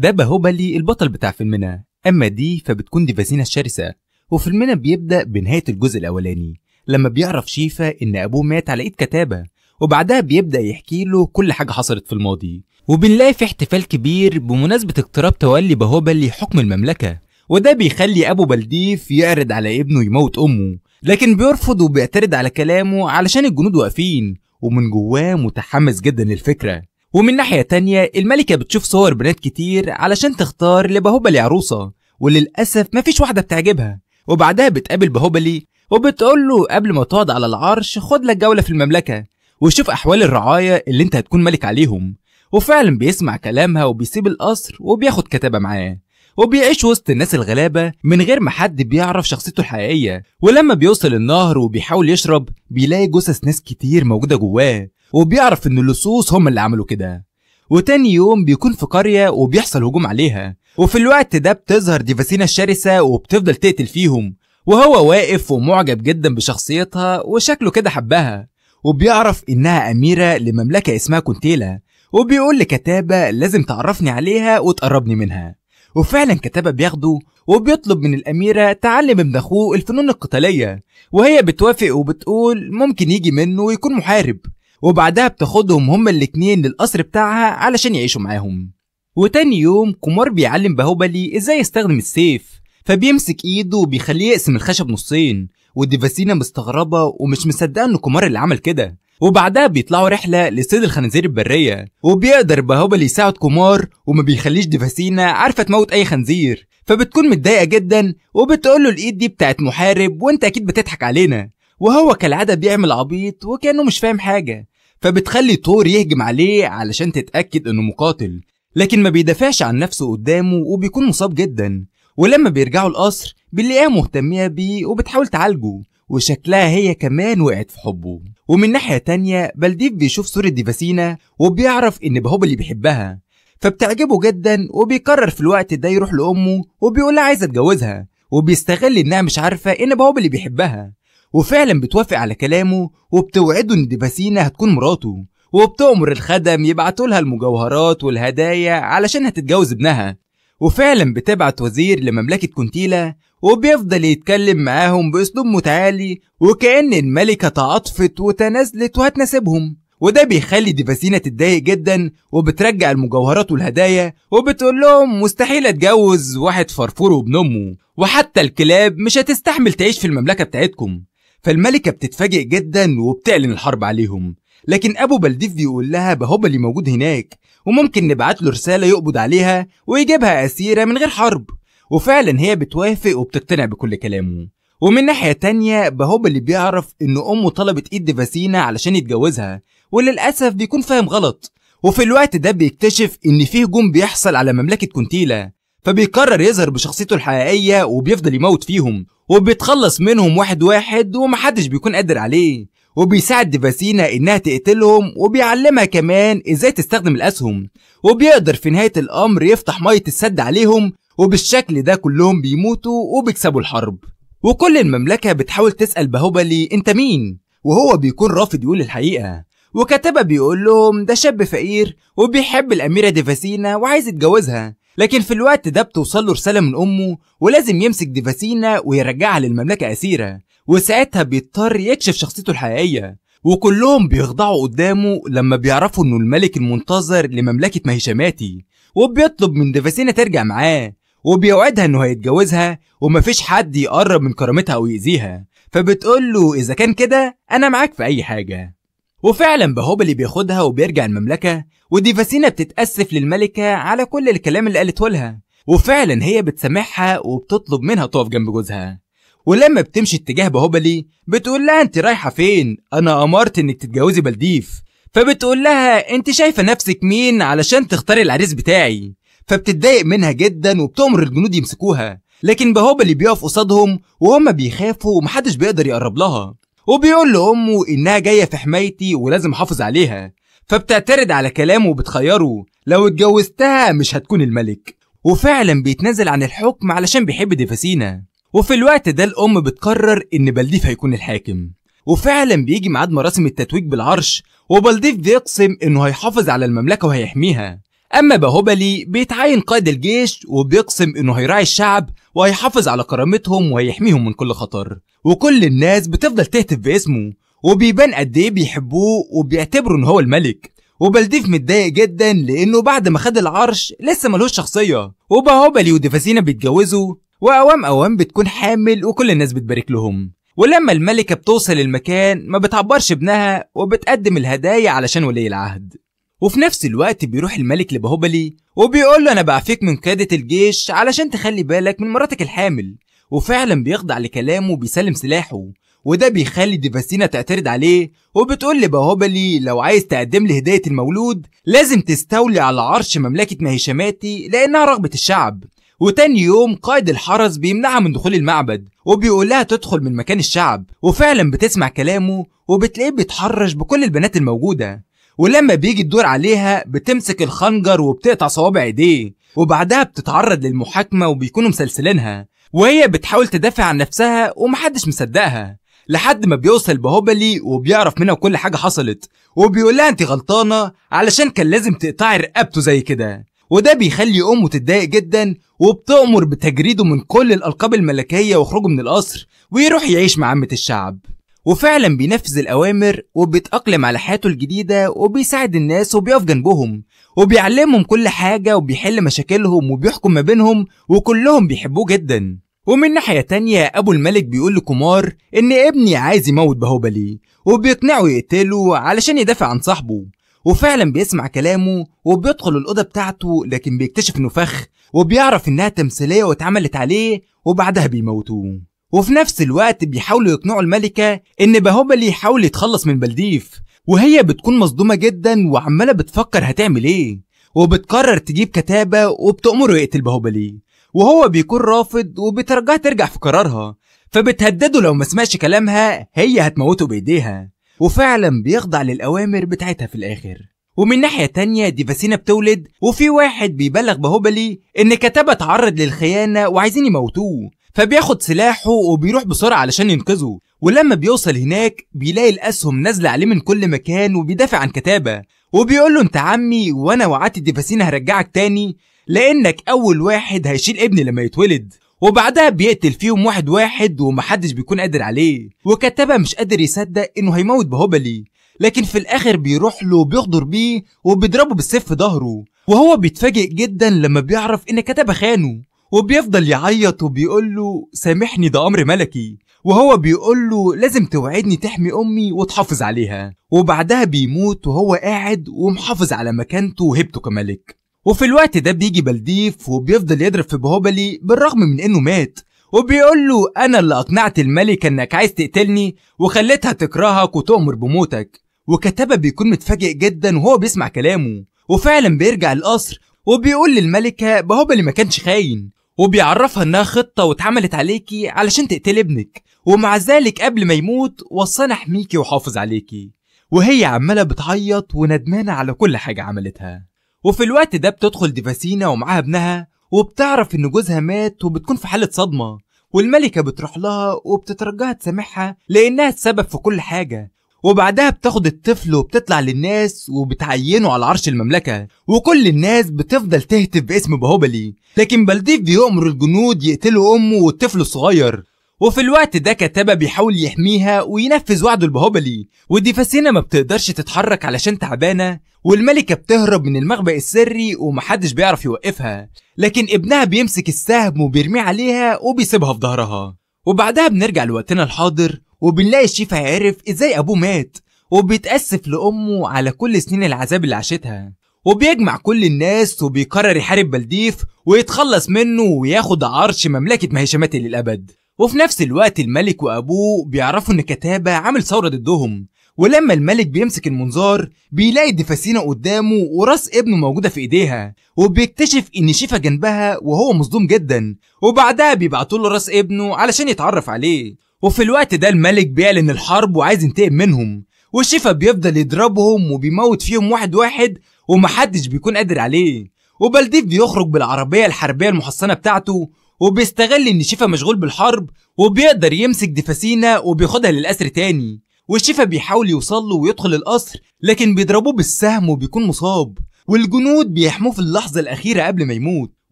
ده باهوبلي البطل بتاع فيلمنا أما دي فبتكون ديفازينا الشرسة وفيلمنا بيبدأ بنهاية الجزء الأولاني لما بيعرف شيفا إن أبوه مات على إيد كتابة وبعدها بيبدأ يحكي له كل حاجة حصلت في الماضي وبنلاقي في احتفال كبير بمناسبة اقتراب تولي باهوبلي حكم المملكة وده بيخلي أبو بلديف يعرض على ابنه يموت أمه لكن بيرفض وبيعترض على كلامه علشان الجنود واقفين ومن جواه متحمس جدا للفكرة ومن ناحية تانية الملكة بتشوف صور بنات كتير علشان تختار لبهوبلي عروسة وللأسف مفيش واحدة بتعجبها وبعدها بتقابل بهوبلي وبتقول له قبل ما تقعد على العرش خد لك جولة في المملكة وشوف أحوال الرعاية اللي أنت هتكون ملك عليهم وفعلا بيسمع كلامها وبيسيب القصر وبياخد كتابة معاه وبيعيش وسط الناس الغلابة من غير ما حد بيعرف شخصيته الحقيقية ولما بيوصل النهر وبيحاول يشرب بيلاقي جثث ناس كتير موجودة جواه وبيعرف ان اللصوص هم اللي عملوا كده وتاني يوم بيكون في قرية وبيحصل هجوم عليها وفي الوقت ده بتظهر ديفاسينا الشرسة وبتفضل تقتل فيهم وهو واقف ومعجب جدا بشخصيتها وشكله كده حبها وبيعرف إنها أميرة لمملكة اسمها كونتيلا وبيقول لكتابة لازم تعرفني عليها وتقربني منها وفعلا كتابة بياخده وبيطلب من الأميرة تعلم ابن أخوه الفنون القتالية وهي بتوافق وبتقول ممكن يجي منه ويكون محارب وبعدها بتاخدهم هما الاتنين للقصر بتاعها علشان يعيشوا معاهم وتاني يوم كومار بيعلم باهوبلي ازاي يستخدم السيف فبيمسك ايده وبيخليه يقسم الخشب نصين وديفاسينا مستغربة ومش مصدقة ان كومار اللي عمل كده وبعدها بيطلعوا رحلة لصيد الخنازير البرية وبيقدر باهوبلي يساعد كومار وما بيخليش ديفاسينا عارفة تموت أي خنزير فبتكون متضايقة جدا وبتقول له الإيد دي بتاعت محارب وأنت أكيد بتضحك علينا وهو كالعادة بيعمل عبيط وكأنه مش فاهم حاجة فبتخلي تور يهجم عليه علشان تتأكد انه مقاتل لكن ما بيدافعش عن نفسه قدامه وبيكون مصاب جدا ولما بيرجعوا القصر بنلاقيها مهتمية بيه وبتحاول تعالجه وشكلها هي كمان وقعت في حبه ومن ناحية تانية بلديف بيشوف صورة ديفاسينا وبيعرف ان بهوب اللي بيحبها فبتعجبه جدا وبيقرر في الوقت ده يروح لأمه وبيقولها عايز اتجوزها وبيستغل انها مش عارفة ان بهوب اللي بيحبها وفعلا بتوافق على كلامه وبتوعده ان ديباسينا هتكون مراته وبتأمر الخدم يبعتولها المجوهرات والهدايا علشان هتتجوز ابنها وفعلا بتبعت وزير لمملكة كونتيلا وبيفضل يتكلم معاهم بأسلوب متعالي وكأن الملكة تعاطفت وتنازلت وهتناسبهم وده بيخلي ديفاسينا تتضايق جدا وبترجع المجوهرات والهدايا وبتقول لهم مستحيل اتجوز واحد فرفور وابن امه وحتى الكلاب مش هتستحمل تعيش في المملكة بتاعتكم فالملكة بتتفاجئ جدا وبتعلن الحرب عليهم لكن أبو بلديف بيقول لها بهوبا اللي موجود هناك وممكن نبعت له رسالة يقبض عليها ويجيبها أسيرة من غير حرب وفعلا هي بتوافق وبتقتنع بكل كلامه ومن ناحية تانية بهوبا اللي بيعرف إن أمه طلبت إيد فاسينا علشان يتجوزها وللأسف بيكون فاهم غلط وفي الوقت ده بيكتشف إن في هجوم بيحصل على مملكة كونتيلا فبيقرر يظهر بشخصيته الحقيقية وبيفضل يموت فيهم وبيتخلص منهم واحد واحد ومحدش بيكون قادر عليه وبيساعد ديفاسينا انها تقتلهم وبيعلمها كمان ازاي تستخدم الاسهم وبيقدر في نهاية الامر يفتح مية السد عليهم وبالشكل ده كلهم بيموتوا وبيكسبوا الحرب وكل المملكة بتحاول تسأل بهوبلي انت مين وهو بيكون رافض يقول الحقيقة وكاتبة بيقول لهم ده شاب فقير وبيحب الأميرة ديفاسينا وعايز يتجوزها لكن في الوقت ده بتوصل له رسالة من أمه ولازم يمسك ديفاسينا ويرجعها للمملكة أسيرة وساعتها بيضطر يكشف شخصيته الحقيقية وكلهم بيخضعوا قدامه لما بيعرفوا إنه الملك المنتظر لمملكة مهشماتي وبيطلب من ديفاسينا ترجع معاه وبيوعدها إنه هيتجوزها ومفيش حد يقرب من كرامتها أو يأذيها فبتقول له إذا كان كده أنا معاك في أي حاجة وفعلا بهوبلي بياخدها وبيرجع المملكة وديفاسينا بتتأسف للملكة على كل الكلام اللي قالته لها وفعلا هي بتسامحها وبتطلب منها تقف جنب جوزها ولما بتمشي اتجاه بهوبلي بتقول لها انت رايحة فين انا امرت انك تتجوزي بلديف فبتقول لها انت شايفة نفسك مين علشان تختاري العريس بتاعي فبتتضايق منها جدا وبتأمر الجنود يمسكوها لكن بهوبلي بيقف قصادهم وهما بيخافوا ومحدش بيقدر يقرب لها وبيقول لأمه إنها جاية في حمايتي ولازم أحافظ عليها فبتعترض على كلامه وبتخيره لو اتجوزتها مش هتكون الملك وفعلا بيتنازل عن الحكم علشان بيحب ديفاسينا وفي الوقت ده الأم بتقرر إن بلديف هيكون الحاكم وفعلا بيجي ميعاد مراسم التتويج بالعرش وبلديف بيقسم إنه هيحافظ على المملكة وهيحميها أما باهوبلي بيتعين قائد الجيش وبيقسم إنه هيراعي الشعب وهيحافظ على كرامتهم وهيحميهم من كل خطر وكل الناس بتفضل تهتف باسمه وبيبان قد إيه بيحبوه وبيعتبروا إن هو الملك وبلديف متضايق جدا لانه بعد ما خد العرش لسه ملوش شخصيه وباهوبلي وديفاسينا بيتجوزوا واوام اوام بتكون حامل وكل الناس بتبارك لهم ولما الملكه بتوصل المكان ما بتعبرش ابنها وبتقدم الهدايا علشان ولي العهد وفي نفس الوقت بيروح الملك لبهوبلي وبيقول له انا بعفيك من قيادة الجيش علشان تخلي بالك من مراتك الحامل وفعلا بيخضع لكلامه وبيسلم سلاحه وده بيخلي ديفاسينا تعترض عليه وبتقول لبهوبلي لو عايز تقدم لي هداية المولود لازم تستولي على عرش مملكة مهيشماتي لأنها رغبة الشعب وتاني يوم قائد الحرس بيمنعها من دخول المعبد وبيقولها تدخل من مكان الشعب وفعلا بتسمع كلامه وبتلاقيه بيتحرش بكل البنات الموجودة ولما بيجي الدور عليها بتمسك الخنجر وبتقطع صوابع ايديه وبعدها بتتعرض للمحاكمة وبيكونوا مسلسلينها وهي بتحاول تدافع عن نفسها ومحدش مصدقها لحد ما بيوصل بهوبلي وبيعرف منها كل حاجة حصلت وبيقول لها انت غلطانة علشان كان لازم تقطعي رقبته زي كده وده بيخلي امه تتضايق جدا وبتأمر بتجريده من كل الألقاب الملكية وخروجه من القصر ويروح يعيش مع عامة الشعب وفعلا بينفذ الأوامر وبيتأقلم على حياته الجديدة وبيساعد الناس وبيقف جنبهم وبيعلمهم كل حاجة وبيحل مشاكلهم وبيحكم ما بينهم وكلهم بيحبوه جدا ومن ناحية تانية أبو الملك بيقول لكمار إن ابني عايز يموت بهوبلي وبيقنعه يقتله علشان يدافع عن صاحبه وفعلا بيسمع كلامه وبيدخل الأوضة بتاعته لكن بيكتشف إنه فخ وبيعرف إنها تمثيلية واتعملت عليه وبعدها بيموتوه وفي نفس الوقت بيحاولوا يقنعوا الملكة إن باهوبلي يحاول يتخلص من بلديف وهي بتكون مصدومة جدا وعمالة بتفكر هتعمل إيه وبتقرر تجيب كتابة وبتأمره يقتل باهوبلي وهو بيكون رافض وبترجع ترجع في قرارها فبتهدده لو ما سمعش كلامها هي هتموته بإيديها وفعلا بيخضع للأوامر بتاعتها في الآخر ومن ناحية تانية ديفاسينا بتولد وفي واحد بيبلغ بهوبلي إن كتابة تعرض للخيانة وعايزين يموتوه فبياخد سلاحه وبيروح بسرعة علشان ينقذه ولما بيوصل هناك بيلاقي الأسهم نازلة عليه من كل مكان وبيدافع عن كتابة وبيقول له أنت عمي وأنا وعدت الدفاسين هرجعك تاني لأنك أول واحد هيشيل ابني لما يتولد وبعدها بيقتل فيهم واحد واحد ومحدش بيكون قادر عليه وكتابة مش قادر يصدق إنه هيموت بهوبلي لكن في الآخر بيروح له وبيغدر بيه وبيضربه بالسيف في ظهره وهو بيتفاجئ جدا لما بيعرف إن كتابة خانه وبيفضل يعيط وبيقول له سامحني ده أمر ملكي وهو بيقول له لازم توعدني تحمي أمي وتحافظ عليها وبعدها بيموت وهو قاعد ومحافظ على مكانته وهيبته كملك وفي الوقت ده بيجي بلديف وبيفضل يضرب في بهوبلي بالرغم من انه مات وبيقول له انا اللي اقنعت الملك انك عايز تقتلني وخليتها تكرهك وتؤمر بموتك وكتبه بيكون متفاجئ جدا وهو بيسمع كلامه وفعلا بيرجع القصر وبيقول للملكة بهوبلي ما كانش خاين وبيعرفها انها خطة واتعملت عليكي علشان تقتلي ابنك ومع ذلك قبل ما يموت وصانا احميكي وحافظ عليكي وهي عمالة بتعيط وندمانة على كل حاجة عملتها وفي الوقت ده بتدخل ديفاسينا ومعاها ابنها وبتعرف ان جوزها مات وبتكون في حالة صدمة والملكة بتروح لها وبتترجاها تسامحها لأنها السبب في كل حاجة وبعدها بتاخد الطفل وبتطلع للناس وبتعينه على عرش المملكة وكل الناس بتفضل تهتف باسم بهوبلي لكن بلديف بيأمر الجنود يقتلوا أمه والطفل الصغير وفي الوقت ده كتابة بيحاول يحميها وينفذ وعده لبهوبلي ودي ما بتقدرش تتحرك علشان تعبانة والملكة بتهرب من المخبأ السري ومحدش بيعرف يوقفها لكن ابنها بيمسك السهم وبيرميه عليها وبيسيبها في ظهرها وبعدها بنرجع لوقتنا الحاضر وبنلاقي الشيف عارف ازاي ابوه مات وبيتأسف لأمه على كل سنين العذاب اللي عاشتها وبيجمع كل الناس وبيقرر يحارب بلديف ويتخلص منه وياخد عرش مملكة مهيشماتي للأبد وفي نفس الوقت الملك وأبوه بيعرفوا إن كتابة عامل ثورة ضدهم ولما الملك بيمسك المنظار بيلاقي دفاسينا قدامه وراس ابنه موجودة في ايديها وبيكتشف ان شيفا جنبها وهو مصدوم جدا وبعدها بيبعتوا له راس ابنه علشان يتعرف عليه وفي الوقت ده الملك بيعلن الحرب وعايز ينتقم منهم وشيفا بيفضل يضربهم وبيموت فيهم واحد واحد ومحدش بيكون قادر عليه وبلديف بيخرج بالعربية الحربية المحصنة بتاعته وبيستغل ان شيفا مشغول بالحرب وبيقدر يمسك دفاسينا وبياخدها للأسر تاني وشيفا بيحاول يوصل له ويدخل القصر لكن بيضربوه بالسهم وبيكون مصاب والجنود بيحموه في اللحظة الأخيرة قبل ما يموت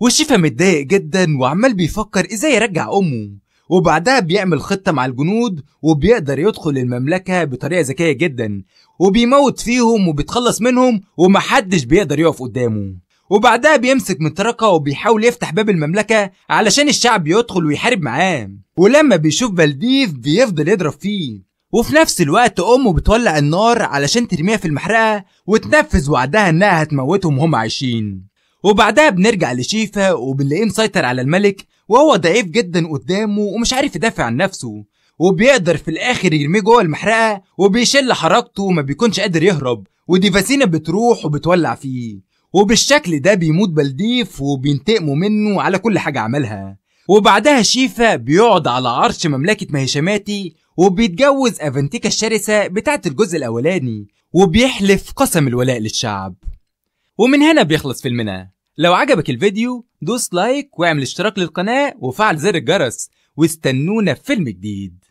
وشيفا متضايق جدا وعمال بيفكر ازاي يرجع أمه وبعدها بيعمل خطة مع الجنود وبيقدر يدخل المملكة بطريقة ذكية جدا وبيموت فيهم وبيتخلص منهم ومحدش بيقدر يقف قدامه وبعدها بيمسك مطرقة وبيحاول يفتح باب المملكة علشان الشعب يدخل ويحارب معاه ولما بيشوف بلديف بيفضل يضرب فيه وفي نفس الوقت امه بتولع النار علشان ترميها في المحرقه وتنفذ وعدها انها هتموتهم وهم عايشين وبعدها بنرجع لشيفا وبنلاقيه مسيطر على الملك وهو ضعيف جدا قدامه ومش عارف يدافع عن نفسه وبيقدر في الاخر يرميه جوه المحرقه وبيشل حركته وما بيكونش قادر يهرب وديفاسينا بتروح وبتولع فيه وبالشكل ده بيموت بلديف وبينتقموا منه على كل حاجه عملها وبعدها شيفا بيقعد على عرش مملكه مهشماتي وبيتجوز افنتيكا الشرسه بتاعه الجزء الاولاني وبيحلف قسم الولاء للشعب ومن هنا بيخلص فيلمنا لو عجبك الفيديو دوس لايك واعمل اشتراك للقناة وفعل زر الجرس واستنونا في فيلم جديد